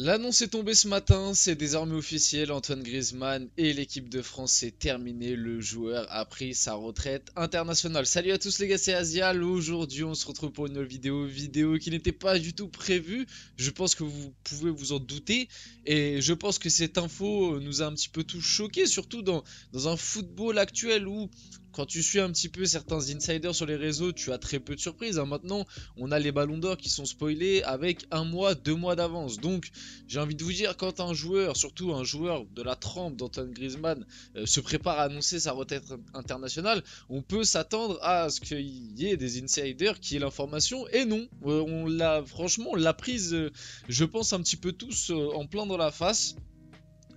L'annonce est tombée ce matin, c'est désormais officiel, Antoine Griezmann et l'équipe de France est terminée. le joueur a pris sa retraite internationale. Salut à tous les gars, c'est Asial, aujourd'hui on se retrouve pour une nouvelle vidéo, vidéo qui n'était pas du tout prévue, je pense que vous pouvez vous en douter, et je pense que cette info nous a un petit peu tout choqués, surtout dans, dans un football actuel où quand tu suis un petit peu certains insiders sur les réseaux, tu as très peu de surprises. Hein. Maintenant, on a les ballons d'or qui sont spoilés avec un mois, deux mois d'avance. Donc, j'ai envie de vous dire, quand un joueur, surtout un joueur de la trempe d'Antoine Griezmann, euh, se prépare à annoncer sa retraite internationale, on peut s'attendre à ce qu'il y ait des insiders qui aient l'information. Et non, euh, on l'a franchement, l'a prise, euh, je pense, un petit peu tous en plein dans la face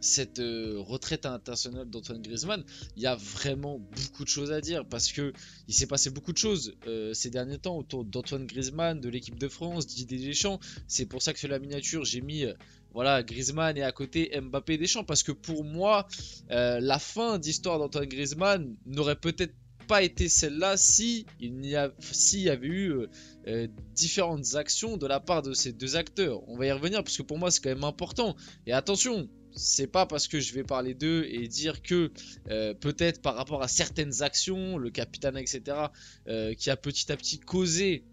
cette euh, retraite internationale d'Antoine Griezmann, il y a vraiment beaucoup de choses à dire parce que il s'est passé beaucoup de choses euh, ces derniers temps autour d'Antoine Griezmann, de l'équipe de France, Didier Deschamps. C'est pour ça que sur la miniature, j'ai mis euh, voilà Griezmann et à côté Mbappé Deschamps parce que pour moi, la fin d'histoire d'Antoine Griezmann n'aurait peut-être pas été celle-là si il n'y a, si y avait eu différentes actions de la part de ces deux acteurs. On va y revenir parce que pour moi c'est quand même important. Et attention, c'est pas parce que je vais parler d'eux et dire que euh, peut-être par rapport à certaines actions, le capitaine, etc., euh, qui a petit à petit causé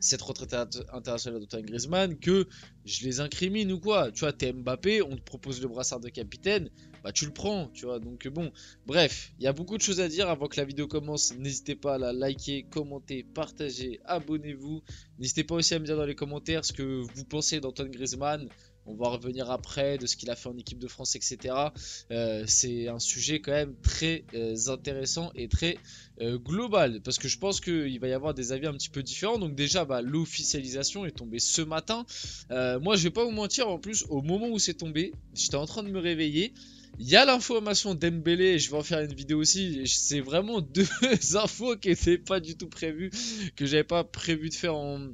cette retraite internationale d'Antoine Griezmann, que je les incrimine ou quoi. Tu vois, t'es Mbappé, on te propose le brassard de capitaine, bah tu le prends, tu vois. Donc bon, bref, il y a beaucoup de choses à dire avant que la vidéo commence. N'hésitez pas à la liker, commenter, partager, abonnez-vous. N'hésitez pas aussi à me dire dans les commentaires ce que vous pensez d'Antoine Griezmann on va revenir après de ce qu'il a fait en équipe de France, etc. Euh, c'est un sujet quand même très euh, intéressant et très euh, global parce que je pense qu'il va y avoir des avis un petit peu différents. Donc déjà, bah, l'officialisation est tombée ce matin. moi, je vais pas vous mentir, en plus, au moment où c'est tombé, j'étais en train de me réveiller. Il y a l'information d'Embélé, je vais en faire une vidéo aussi. C'est vraiment deux infos qui n'étaient pas du tout prévues, que j'avais pas prévu de faire en,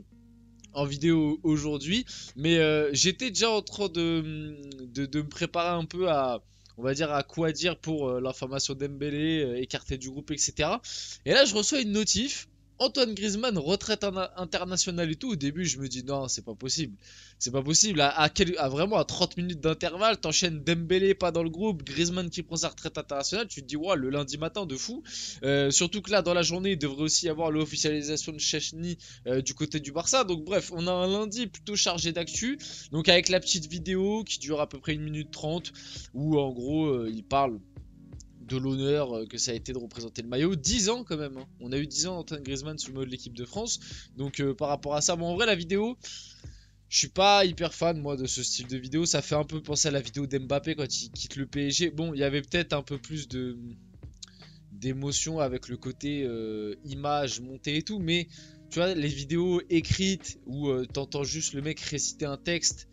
en vidéo aujourd'hui. Mais euh, j'étais déjà en train de, de, me préparer un peu à, on va dire, à quoi dire pour euh, l'information d'Embélé, euh, écarté du groupe, etc. Et là, je reçois une notif Antoine Griezmann, retraite internationale et tout. Au début, je me dis non, c'est pas possible. C'est pas possible. À, vraiment à 30 minutes d'intervalle, t'enchaînes Dembélé pas dans le groupe, Griezmann qui prend sa retraite internationale. Tu te dis ouais, le lundi matin de fou. Euh, surtout que là, dans la journée, il devrait aussi y avoir l'officialisation de Chechny euh, du côté du Barça. Donc bref, on a un lundi plutôt chargé d'actu. Donc avec la petite vidéo qui dure à peu près une minute 30 où en gros euh, il parle de l'honneur euh, que ça a été de représenter le maillot. 10 ans quand même. Hein. On a eu 10 ans d'Antoine Griezmann sous le maillot de l'équipe de France. Donc euh, par rapport à ça, bon en vrai la vidéo, je suis pas hyper fan moi de ce style de vidéo. Ça fait un peu penser à la vidéo d'Mbappé quand il quitte le PSG. Bon, il y avait peut-être un peu plus de d'émotion avec le côté euh, image montée et tout, mais tu vois les vidéos écrites où tu t'entends juste le mec réciter un texte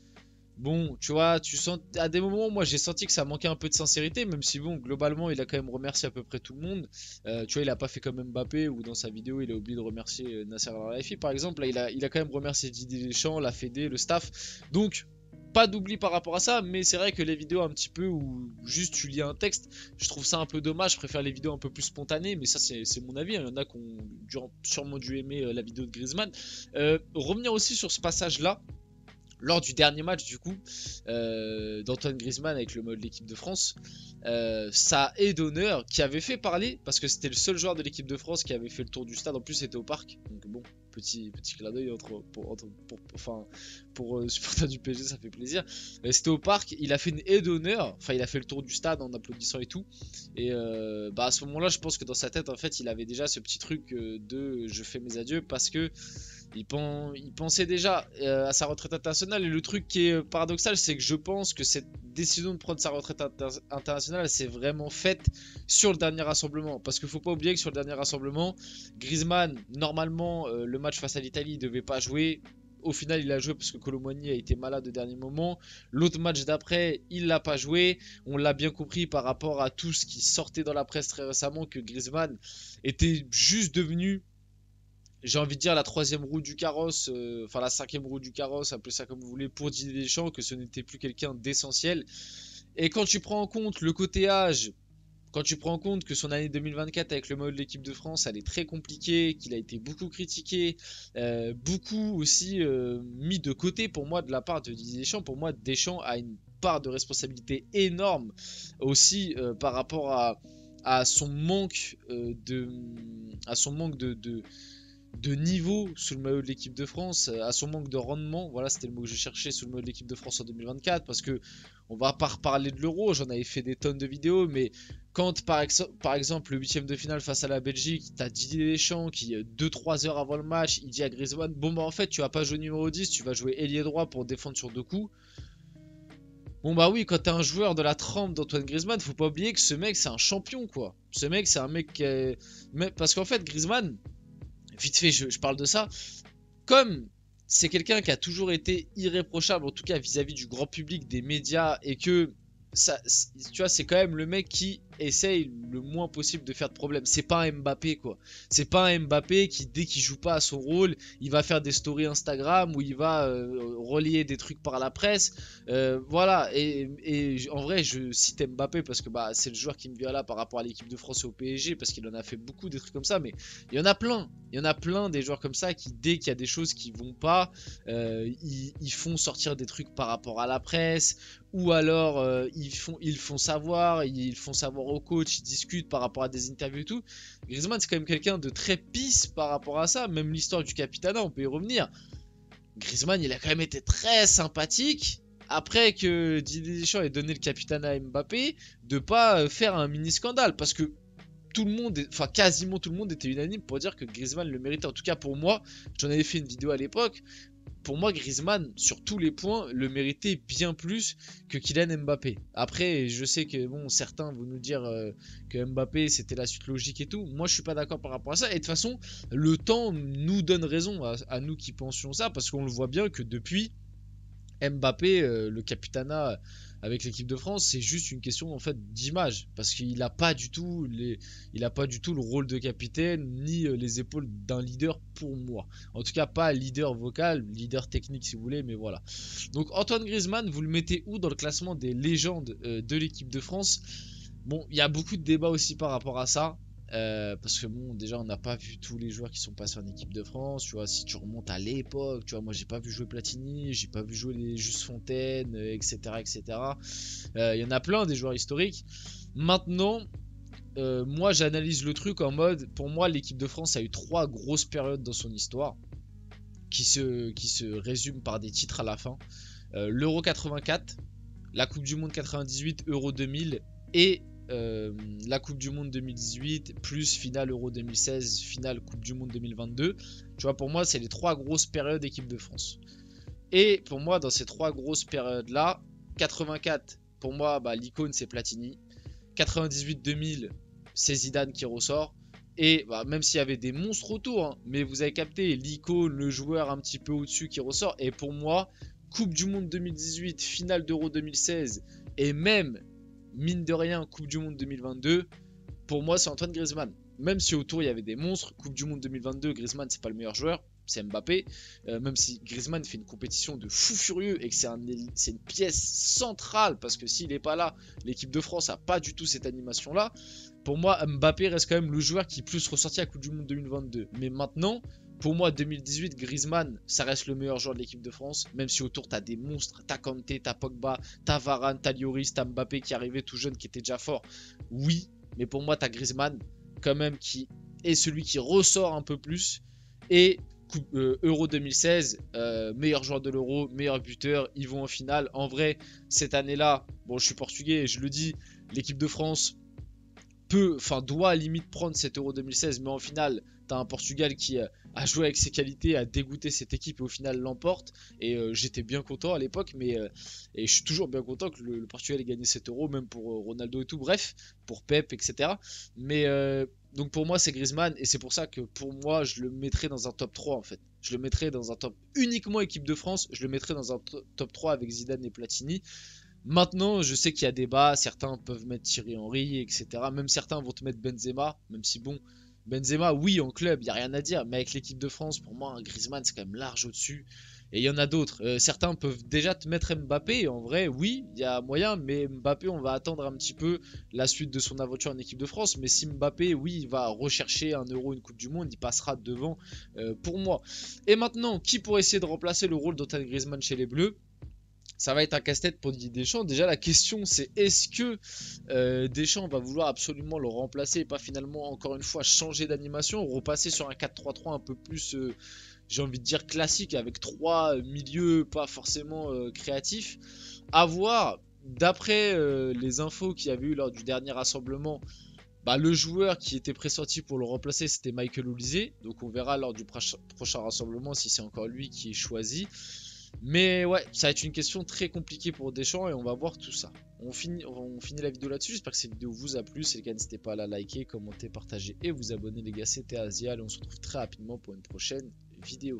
Bon, tu vois, tu sens à des moments, moi j'ai senti que ça manquait un peu de sincérité, même si bon, globalement, il a quand même remercié à peu près tout le monde. Euh, tu vois, il a pas fait même Mbappé ou dans sa vidéo, il a oublié de remercier euh, Nasser al par exemple. Là, il a, il a quand même remercié Didier Deschamps, la Fédé, le staff. Donc, pas d'oubli par rapport à ça, mais c'est vrai que les vidéos un petit peu où juste tu lis un texte, je trouve ça un peu dommage. Je préfère les vidéos un peu plus spontanées, mais ça c'est mon avis. Hein. Il y en a qui ont sûrement dû aimer euh, la vidéo de Griezmann. revenir aussi sur ce passage là lors du dernier match du coup euh, d'Antoine Griezmann avec le mode l'équipe de France, Sa euh, ça est d'honneur qui avait fait parler parce que c'était le seul joueur de l'équipe de France qui avait fait le tour du stade. En plus, c'était au parc, donc bon, petit petit clin d'œil entre, pour, entre pour, enfin pour euh, du PSG, ça fait plaisir. c'était au parc, il a fait une aide d'honneur, enfin il a fait le tour du stade en applaudissant et tout. Et bah à ce moment-là, je pense que dans sa tête en fait, il avait déjà ce petit truc de je fais mes adieux parce que il, pensait déjà euh, à sa retraite internationale. Et le truc qui est euh, paradoxal, c'est que je pense que cette décision de prendre sa retraite internationale, C'est vraiment faite sur le dernier rassemblement. Parce qu'il ne faut pas oublier que sur le dernier rassemblement, Griezmann, normalement, euh, le match face à l'Italie, il devait pas jouer. Au final, il a joué parce que Colomoni a été malade au dernier moment. L'autre match d'après, il l'a pas joué. On l'a bien compris par rapport à tout ce qui sortait dans la presse très récemment que Griezmann était juste devenu j'ai envie de dire la troisième roue du carrosse, euh, enfin la cinquième roue du carrosse, appelez ça comme vous voulez, pour Didier Deschamps, que ce n'était plus quelqu'un d'essentiel. Et quand tu prends en compte le côté âge, quand tu prends en compte que son année 2024 avec le mode de l'équipe de France, elle est très compliquée, qu'il a été beaucoup critiqué, euh, beaucoup aussi euh, mis de côté pour moi de la part de Didier Deschamps, pour moi Deschamps a une part de responsabilité énorme aussi par rapport à, à son manque de à son manque de de niveau sous le maillot de l'équipe de France, euh, à son manque de rendement, voilà c'était le mot que je cherchais sous le maillot de l'équipe de France en 2024, parce que on va pas reparler de l'euro, j'en avais fait des tonnes de vidéos, mais quand par, exemple le huitième de finale face à la Belgique, t'as Didier Deschamps qui 2-3 euh, heures avant le match, il dit à Griezmann, bon bah en fait tu vas pas jouer numéro 10, tu vas jouer ailier droit pour défendre sur deux coups. Bon bah oui, quand t'es un joueur de la trempe d'Antoine Griezmann, faut pas oublier que ce mec c'est un champion quoi. Ce mec c'est un mec qui Parce qu'en fait Griezmann, vite fait, je, parle de ça. Comme c'est quelqu'un qui a toujours été irréprochable, en tout cas vis-à-vis du grand public, des médias, et que ça, tu vois, c'est quand même le mec qui essaye le moins possible de faire de problème. C'est pas un Mbappé quoi. C'est pas un Mbappé qui dès qu'il joue pas à son rôle, il va faire des stories Instagram Ou il va euh, relier des trucs par la presse. Euh, voilà. Et, en vrai, je cite Mbappé parce que bah c'est le joueur qui me vient là par rapport à l'équipe de France et au PSG parce qu'il en a fait beaucoup des trucs comme ça. Mais il y en a plein. Il y en a plein des joueurs comme ça qui dès qu'il y a des choses qui vont pas, euh, ils, ils font sortir des trucs par rapport à la presse ou alors ils font ils font savoir ils font savoir au coach, discute discutent par rapport à des interviews et tout. Griezmann, c'est quand même quelqu'un de très pisse par rapport à ça. Même l'histoire du Capitana, on peut y revenir. Griezmann, il a quand même été très sympathique. Après que Didier Deschamps ait donné le Capitana à Mbappé, de pas euh, faire un mini scandale. Parce que tout le monde, enfin quasiment tout le monde était unanime pour dire que Griezmann le méritait. En tout cas pour moi, j'en avais fait une vidéo à l'époque pour moi, Griezmann, sur tous les points, le méritait bien plus que Kylian Mbappé. Après, je sais que bon, certains vont nous dire euh, que Mbappé, c'était la suite logique et tout. Moi, je suis pas d'accord par rapport à ça. Et de toute façon, le temps nous donne raison à nous qui pensions ça, parce qu'on le voit bien que depuis Mbappé, euh, le capitana euh, avec l'équipe de France, c'est juste une question en fait d'image parce qu'il n'a pas du tout les, il a pas du tout le rôle de capitaine ni euh, les épaules d'un leader pour moi. En tout cas pas leader vocal, leader technique si vous voulez, mais voilà. Donc Antoine Griezmann, vous le mettez où dans le classement des légendes de l'équipe de France Bon, il y a beaucoup de débats aussi par rapport à ça. Euh, parce que bon, déjà, on n'a pas vu tous les joueurs qui sont passés en équipe de France. Tu vois, si tu remontes à l'époque, tu vois, moi, j'ai pas vu jouer Platini, j'ai pas vu jouer les Juste Fontaine, euh, etc., etc. Euh, il y en a plein des joueurs historiques. Maintenant, moi, j'analyse le truc en mode, pour moi, l'équipe de France a eu trois grosses périodes dans son histoire, qui se, qui se résument par des titres à la fin. L'Euro 84, la Coupe du Monde 98, Euro 2000 et euh, la Coupe du Monde 2018, plus finale Euro 2016, finale Coupe du Monde 2022. Tu vois, pour moi, c'est les trois grosses périodes équipe de France. Et pour moi, dans ces trois grosses périodes-là, 84, pour moi, bah, l'icône, c'est Platini. 98-2000, c'est Zidane qui ressort. Et bah, même s'il y avait des monstres autour, hein, mais vous avez capté l'icône, le joueur un petit peu au-dessus qui ressort. Et pour moi, Coupe du Monde 2018, finale d'Euro 2016, et même mine de rien, Coupe du Monde 2022, pour moi, c'est Antoine Griezmann. Même si autour il y avait des monstres, Coupe du Monde 2022, Griezmann, c'est pas le meilleur joueur, c'est Mbappé. Euh, même si Griezmann fait une compétition de fou furieux et que c'est une pièce centrale, parce que s'il n'est pas là, l'équipe de France a pas du tout cette animation-là. Pour moi, Mbappé reste quand même le joueur qui est plus ressorti à Coupe du Monde 2022. Mais maintenant, pour moi, 2018, Griezmann, ça reste le meilleur joueur de l'équipe de France, même si autour, as des monstres, t'as Kanté, as Pogba, as Varane, t'as Lloris, t'as Mbappé qui arrivait tout jeune, qui était déjà fort. Oui, mais pour moi, tu as Griezmann, quand même, qui est celui qui ressort un peu plus. Et euh, Euro 2016, euh, meilleur joueur de l'Euro, meilleur buteur, ils vont en finale. En vrai, cette année-là, bon, je suis portugais et je le dis, l'équipe de France peut, enfin, doit à limite prendre cet Euro 2016, mais en finale, T'as un Portugal qui euh, a joué avec ses qualités, a dégoûté cette équipe et au final l'emporte. Et euh, j'étais bien content à l'époque, mais euh, et je suis toujours bien content que le, Portugal ait gagné 7 euros, même pour Ronaldo et tout, bref, pour Pep, etc. Mais donc pour moi, c'est Griezmann et c'est pour ça que pour moi, je le mettrais dans un top 3 en fait. Je le mettrais dans un top uniquement équipe de France, je le mettrais dans un top 3 avec Zidane et Platini. Maintenant, je sais qu'il y a des bas certains peuvent mettre Thierry Henry, etc. Même certains vont te mettre Benzema, même si bon, Benzema, oui, en club, il n'y a rien à dire, mais avec l'équipe de France, pour moi, Griezmann, c'est quand même large au-dessus. Et il y en a d'autres. Euh, certains peuvent déjà te mettre Mbappé. En vrai, oui, il y a moyen, mais Mbappé, on va attendre un petit peu la suite de son aventure en équipe de France. Mais si Mbappé, oui, il va rechercher un euro, une Coupe du Monde, il passera devant euh, pour moi. Et maintenant, qui pourrait essayer de remplacer le rôle d'Antoine Griezmann chez les Bleus ça va être un casse-tête pour Didier Deschamps. Déjà, la question, c'est est-ce que euh, Deschamps va vouloir absolument le remplacer et pas finalement, encore une fois, changer d'animation, repasser sur un 4-3-3 un peu plus, euh, j'ai envie de dire, classique, avec trois euh, milieux pas forcément créatifs. A voir, d'après les infos qu'il y avait eu lors du dernier rassemblement, bah, le joueur qui était pressenti pour le remplacer, c'était Michael Olysée. Donc on verra lors du prochain rassemblement si c'est encore lui qui est choisi. Mais ouais, ça va être une question très compliquée pour Deschamps et on va voir tout ça. On finit, on finit la vidéo là-dessus. J'espère que cette vidéo vous a plu. Si c'est le cas, n'hésitez pas à la liker, commenter, partager et vous abonner, les gars. C'était Asial et on se retrouve très rapidement pour une prochaine vidéo.